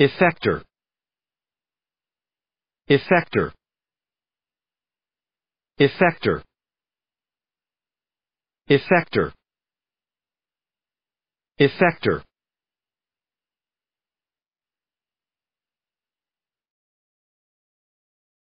Effector. Effector. Effector. Effector. Effector.